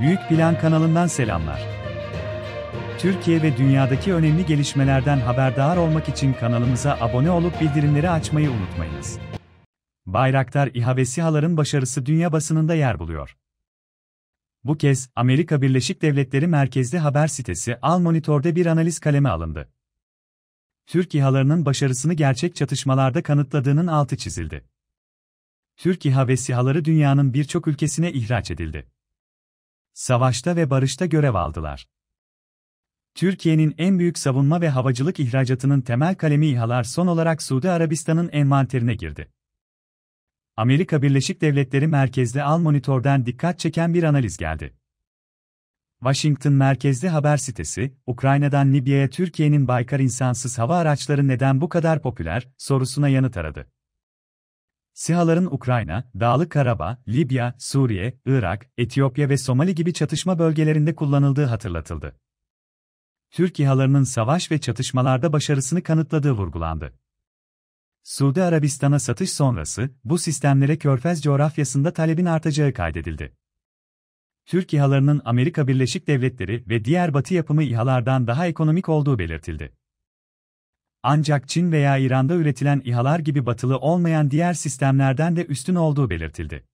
Büyük Plan kanalından selamlar. Türkiye ve dünyadaki önemli gelişmelerden haberdar olmak için kanalımıza abone olup bildirimleri açmayı unutmayınız. Bayraktar İHA ve SİHA'ların başarısı dünya basınında yer buluyor. Bu kez, Amerika Birleşik Devletleri merkezli haber sitesi Al Monitor'da bir analiz kaleme alındı. Türk İHA'larının başarısını gerçek çatışmalarda kanıtladığının altı çizildi. Türk İHA ve SİHA'ları dünyanın birçok ülkesine ihraç edildi savaşta ve barışta görev aldılar. Türkiye'nin en büyük savunma ve havacılık ihracatının temel kalemi İHA'lar son olarak Suudi Arabistan'ın envanterine girdi. Amerika Birleşik Devletleri merkezli Al Monitor'dan dikkat çeken bir analiz geldi. Washington merkezli haber sitesi, Ukrayna'dan Libya'ya Türkiye'nin Baykar insansız hava araçları neden bu kadar popüler sorusuna yanıt aradı. SİHA'ların Ukrayna, Dağlık Karabağ, Libya, Suriye, Irak, Etiyopya ve Somali gibi çatışma bölgelerinde kullanıldığı hatırlatıldı. Türk İHA'larının savaş ve çatışmalarda başarısını kanıtladığı vurgulandı. Suudi Arabistan'a satış sonrası, bu sistemlere körfez coğrafyasında talebin artacağı kaydedildi. Türk İHA'larının Amerika Birleşik Devletleri ve diğer batı yapımı İHA'lardan daha ekonomik olduğu belirtildi ancak Çin veya İran'da üretilen İHA'lar gibi batılı olmayan diğer sistemlerden de üstün olduğu belirtildi.